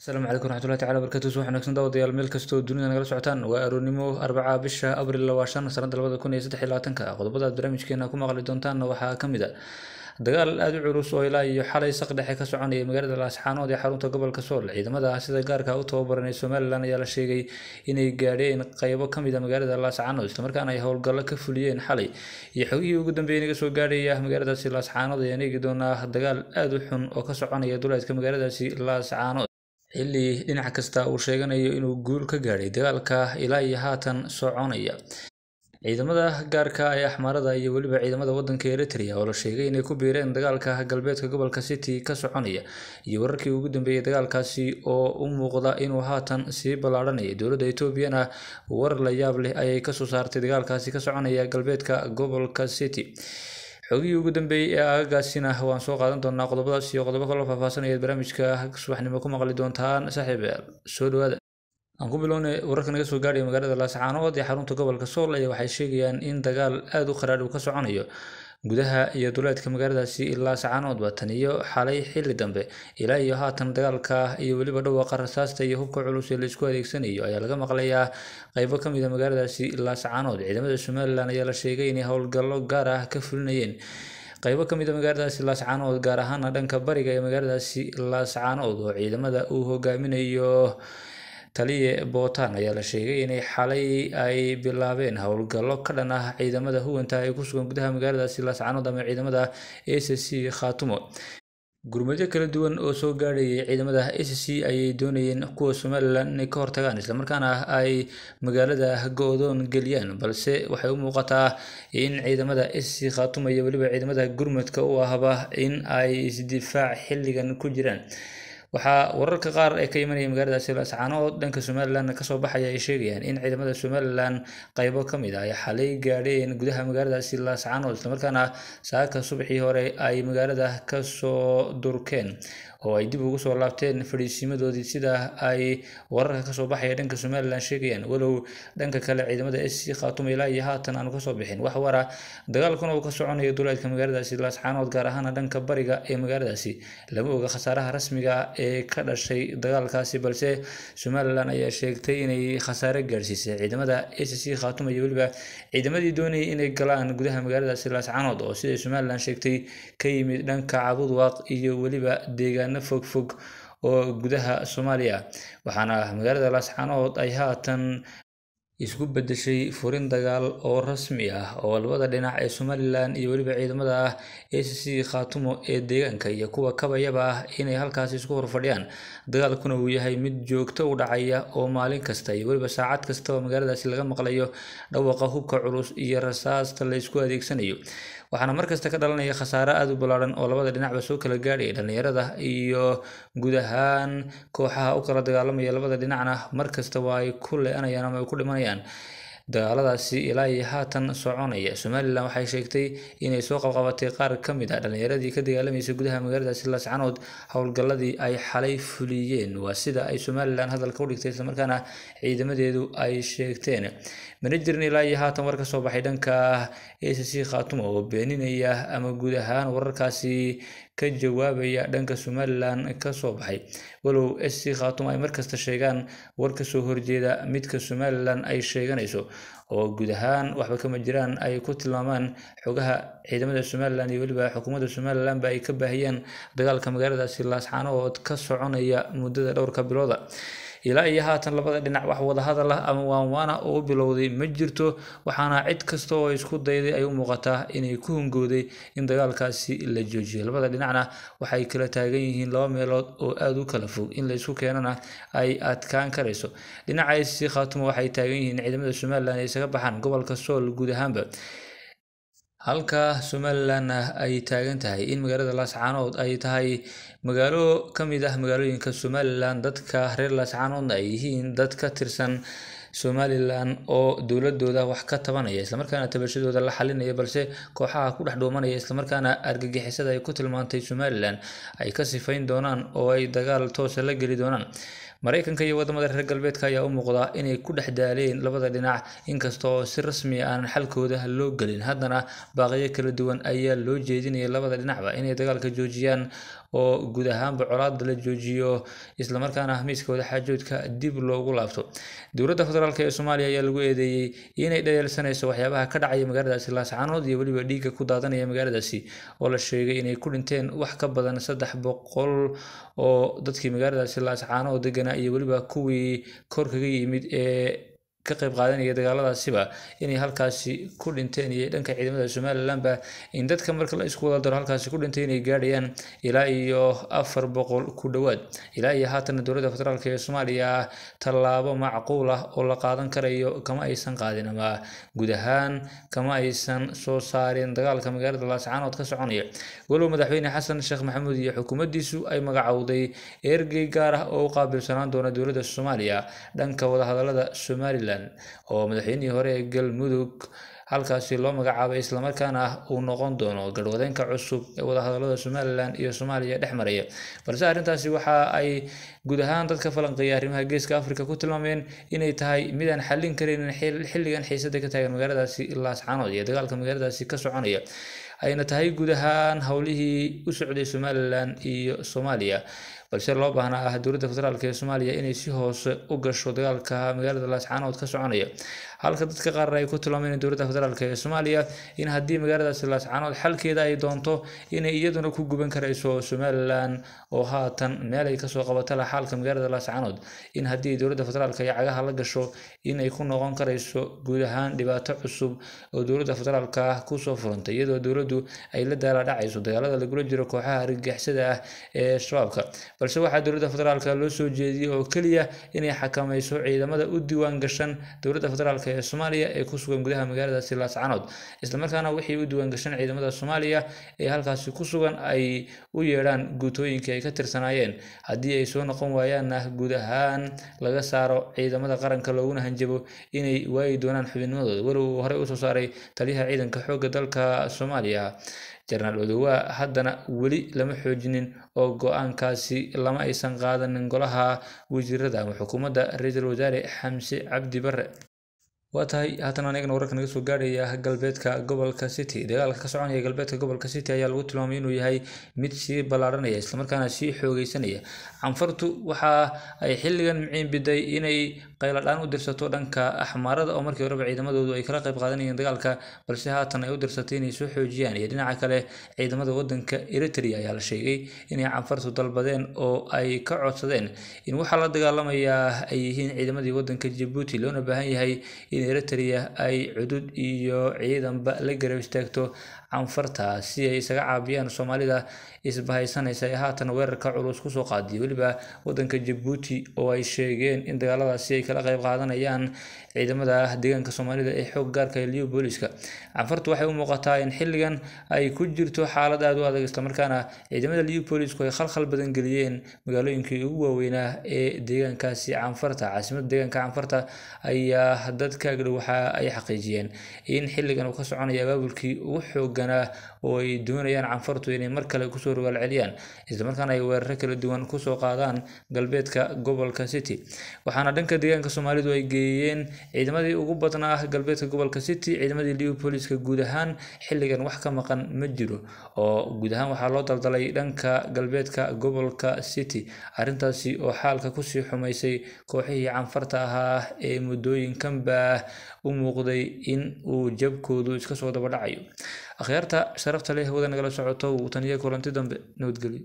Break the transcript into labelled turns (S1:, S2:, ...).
S1: asalaamu calaykum raxmatullahi tacala barkatus wax wanaagsan daawadayaal meel kastoo dunida nagala socotaan waa aroornimo arbaca bisha abril la waa shan sanadda labada kun iyo saddex iyo labaatanka qodobadaad barnaamijkeena ku maqli doontaanna waxaa ka ah. dagaal aada u culus oo ilaa iyo xalay saq dhexe ka soconaya magaalada laasxaanood ee xarunta gobolka sool ciidamada sida gaarka u tababaran ee somalilan ayaa la sheegay inay gaadheen qeybo ka mid a ah magaalada laasxaanood islamarkaana ay howlgallo ka fuliyeen xalay iyo xogihii ugu dambeeya naga soo gaadhaya magaaladaasi laasxaanood ayaan eegi doonaa dagaal aada u xun oo ka soconaya duleedka magaaladaasi laasxaanood xilli dhinac kasta uu sheeganayo inuu guul ka gaadhay dagaalka ilaa iyo haatan soconaya ciidamada gaarka ah ee axmarada iyo weliba ciidamada waddanka eritrea oo la sheegay inay ku biireen dagaalka galbeedka gobolka city ka soconaya iyo wararkii ugu dambeeyey dagaalkaasi oo u muuqda inuu haatan sii ballaadhanaya dowladda etoobiyana warar la yaab leh ayay kasoo saartay dagaalkaasi ka soconaya galbeedka gobolka city xogihii ugu dambeeyey ee aagagaasina waan soo qaadan doonaa qodobadaas iyo qodobo kaloo faahfaahsanayaed barnaamijka subaxnimo ku maqli doontaan saaxiibeel soo dhawaada aan ku bilownay wararka naga soo gaadhaya magaalada laascaanood ee xarunta gobolka sool ayaa waxay sheegayaan in dagaal aada u qaraadh uu ka soconayo gudaha iyo duleedka magaaladaasi ilaa sacaanoodba tan iyo xalay xili dambe ilaa iyo haatan dagaalka iyo weliba dhawaqa rasaasta iyo hubka culus ee la isku adeegsanayo ayaa laga maqlayaa qaybo ka mid a ah magaaladaasi ilaa sacaanood ciidamada somalilan ayaa la sheegay inay howlgallo gaar ah ka fulinayeen qaybo ka mid a ah magaaladaasi laascaanood gaar ahaana dhanka bariga ee magaaladaasi laascaanood oo ciidamada uu hogaaminayo taliya bootaan ayaa la sheegay inay xalay ay bilaabeen howlgallo ka dhan ah ciidamada huwanta ee ku sugan gudaha magaaladaasi laascanood ama ciidamada a c c khaatumo gurmadyo kala duwan oo soo gaadhayay ciidamada a c c ayay doonayeen kuwa somalilan inay ka hortagaan islamarkaana ay magaalada go-doon geliyaan balse waxay u muuqataa in ciidamada a c c khaatuma iyo weliba ciidamada gurmadka u ahba in ay isdifaac xilligan ku jiraan waxaa wararka qaar ee ka imanaya magaaladaasi laascaan oo dhanka somalilan kasoo baxaya ay sheegayaan in ciidamada somalilan qaybo ka mid ah ay xalay gaadheen gudaha magaaladaasi laascaan oo islamarkaana saaka subaxii hore ay magaalada kasoo durkeen oo ay dib ugu soo laabteen fadhiisimadoodii sida ay wararka kasoo baxaya dhanka somalilan sheegayaan walow dhanka kale ciidamada s khaatuma ilaa iyo haatan aanu kasoo bixin wax wara dagaalkan oo ka soconaya duleedka magaaladaasi laascaanood gaar ahaana dhanka bariga ee magaaladaasi lama oga khasaaraha rasmiga ee ka dhashay dagaalkaasi balse somalilan ayaa sheegtay inay khasaare gaarsiisay ciidamada a c c khaatuma iyo weliba ciidamadii doonayay inay galaan gudaha magaaladaasi canood oo siday somalilan sheegtay ka yimid dhanka cabudwaaq iyo weliba deegaano fogfog oo gudaha soomaaliya waxaana magaalada laascanood ay haatan isku bedeshay furin dagaal oo rasmi ah oo labada dhinac ee somalilan iyo weliba ciidamada ah ee c c khaatumo ee deegaanka iyo kuwa kabayaba ah inay halkaasi isku horfadhiyaan dagaalkuna uu yahay mid joogto u dhacaya oo maalin kasta iyo weliba saacad kasta oo magaaladaasi laga maqlayo dhawaqa hubka culus iyo rasaasta la isku adeegsanayo waxaana markasta ka dhalanaya khasaare aada u ballaaran oo labada dhinacba soo kala gaadhaya dhallinyarada iyo guud ahaan kooxaha u kala dagaalamaya labada dhinacna markasta waa ay ku le-anayaan ama ay ku dhimanayaan dagaaladaasi ilaa iyo haatan soconaya somalilan waxay sheegtay inay soo qabqabatay qaar ka mid ah dhallinyaradii ka dagaalamaysa gudaha magaaladaasi laascanood howlgalladii ay xalay fuliyeen waa sida ay somalilan hadalka u dhigtay islamarkaana ciidamadeedu ay sheegteen mana jirin ilaa iyo haatan war ka soo baxay dhanka a c khaatum oo beeninaya ama guud ahaan wararkaasi ka jawaabaya dhanka somalilan ka soo baxay walow s c khaatuma ay markasta sheegaan war kasoo horjeeda midka somalilan ay sheeganayso oo guud ahaan waxba kama jiraan ay ku tilmaamaan xogaha ciidamada somalilan iyo weliba xukuumadda somalilanba ay ka baahiyeen dagaalka magaaladaasi laascaanood ka soconaya muddada dhowrka bilooda ilaa iyo haatan labada dhinac wax wadahadal ah ama waanwaana oo u bilowday ma jirto waxaana cid kasta oo isku dayday ay u muuqataa inay ku hungooday in dagaalkaasi la joojiyo labada dhinacna waxay kala taagan yihiin laba meelood oo aada u kala fog in laysku keenana ay adkaan karayso dhinacaasi khaatumo waxay taagan yihiin ciidamada somalilan ay isaga baxaan gobolka sool guud ahaanba halka somalilan ah ay taagan tahay in magaalada laascaanood ay tahay magaalo ka mid ah magaalooyinka somalilan dadka reer laascaanoodna ay yihiin dad ka tirsan somalilan oo dowladooda wax ka tabanaya islamarkaana tabashadooda la xalinaya balse kooxaha ku dhex dhuumanaya islamarkaana argagixisada ay ku tilmaantay somalilan ay ka sifayn doonaan oo ay dagaal toosa la geli doonaan maraykanka iyo wadamada reer galbeedka ayaa u muuqda inay ku dhex daaleen labada dhinac inkastaoo si rasmi ah aanan xalkooda loo gelin haddana baaqiyo kala duwan ayaa loo jeedinaya labada dhinacba inay dagaalka joojiyaan oo guud ahaanba colaada la joojiyo islamarkaana hamiiskooda xaajoodka dib loogu laabto dowladda federaalk ee soomaaliya ayaa lagu eedeeyey inay dhaleelsanayso waxyaabaha ka dhacaya magaaladaasi laascanood iyo weliba dhiigga ku daadanaya magaaladaasi oo la sheegay inay ku dhinteen wax ka badan saddex boqol oo dadkii magaaladaasi laascaanood deganaa iyo weliba kuwii kaga yimid ee ka qayb qaadanaya dagaaladaasiba inay halkaasi ku dhinteen iyo dhanka ciidamada somalilandba in dadka marka la isku wada daro halkaasi ku dhintay inay gaadhayaan ilaa iyo afar boqol ku dhowaad ilaa iyo haatanna dowladda federaalk ee soomaaliya tallaabo macquul ah oo la qaadan karayo kama aysan qaadin ama guud ahaan kama aysan soo saarin dagaalka magaalada laascaanood ka soconaya walow madaxweyne xasan sheekh maxamuud iyo xukuumaddiisu ay magacowday ergey gaar ah oo u qaabilsanaan doona dowladda soomaaliya dhanka wadahadalada somalilan puntland oo madaxweynihii hore ee galmudug halkaasi loo magacaabay islamarkaana uu noqon doono garwadeenka cusub ee wadahadalada somalilan iyo soomaaliya dhex maraya balse arrintaasi waxa ay guud ahaan dadka falanqeeya arrimaha geeska africa ku tilmaameen inay tahay midaan xallin karaynin xilligan xiisada ka taagan magaaladaasi laascanood iyo dagaalka magaaladaasi ka soconaya ayna tahay guud ahaan howlihii u socday somalilan iyo soomaaliya balse loo baahnaa ah dowladda federaalk ee soomaaliya inay si hoose u gasho dagaalka magaalada laascaanood ka soconaya halka dadka qaarna ay ku tilmaameen dowladda federaalk ee soomaaliya in haddii magaaladaasi laascaanood xalkeeda ay doonto inay iyaduna ku guban karayso somalilan oo haatan meel ay kasoo qabatala xaalka magaalada laascaanood in haddii dowladda federaalk ay cagaha la gasho inay ku noqon karayso guud ahaan dhibaato cusub oo dowladda federaalk ah kusoo furantay iyadoo dowladdu ay la daaladhacayso dagaalada lagula jiro kooxaha argagixisada ah ee shabaabka balse waxaa dowladda federaalk loo soo jeediyey oo keliya inay xakamayso ciidamada u diiwaan gashan dowladda federaalk caafimaadka ee soomaaliya ee ku sugan gudaha magaaladaasi laascanood islamarkaana waxay u diiwaangashan ciidamada soomaaliya ee halkaasi ku sugan ay u yeedhaan guutooyinkii ay ka tirsanaayeen haddii ay soo noqon waayaanna guud ahaan laga saaro ciidamada qaranka looguna hanjabo inay waayi doonaan xubinimadooda walow uu horey usoo saaray taliyaha ciidanka xoogga dalka soomaaliya jenaraal odowaa haddana weli lama xoojinin oo go-aankaasi lama aysan qaadanin golaha wasiirada ama xukuumadda ra-iisul wasaare xamse cabdi bare waa tahay haatan anigana wararka naga soo gaadhaya galbeedka gobolka city dagaalka ka soconaya galbeedka gobolka city ayaa lagu tilmaamay inuu yahay mid sii ballaaranaya islamarkaana sii xoogeysanaya canfartu waxa ay xilligan miciinbiday inay qayladhaan u dirsato dhanka axmaarada oo markii horeba ciidamadoodu ay kala qayb qaadanayeen dagaalka balse haatan ay u dirsatay inay soo xoojiyaan iyo dhinaca kale ciidamada waddanka eritriya ayaa la sheegay inay canfartu dalbadeen oo ay ka codsadeen in waxaa la dagaalamayaa ay yihiin ciidamadii waddanka jabuuti loona baahan yahay in eritriya ay cudud iyo ciidanba la garab istaagto canfarta si ay isaga caabiyaan soomaalida isbahaysanaysa ee haatan weerarka culus kusoo qaadiyay weliba wadanka jabuuti oo ay sheegeen in dagaaladaasi ay kala qayb qaadanayaan ciidamada deegaanka soomaalida ee xoog gaarka heliyo booliska canfartu waxay u muuqataa in xilligan ay ku jirto xaalad aada u adag islamarkaana ciidamada leopolisku ay khalkhal badan geliyeen magaalooyinkii ugu waaweynaa ee deegaankaasi canfarta caasimada deegaanka canfarta ayaa dadka agdhow waxa ay xaqiijiyeen in xilligan uu ka soconaya abaabulkii ugu xoog xoogana oo ay doonayaan canfartu inay mar kale kusoo rogaal celiyaan islamarkaana ay weeraro kala duwan kusoo qaadaan galbeedka gobolka city waxaana dhanka deegaanka soomaalidu ay geeyeen ciidamadii ugu badnaa ah galbeedka gobolka city ciidamadii liverpooliska guud ahaan xilligan wax ka maqan ma jiro oo guud ahaan waxaa loo daldalay dhanka galbeedka gobolka city arrintaasi oo xaalka kusii xumaysay kooxihii canfarta ahaa ee muddooyinkanba u muuqday in uu jabkoodu iska soo daba akhyaarta sharafta leh hawada nagala socoto wuu taniya kulanti dambe nabadgelyo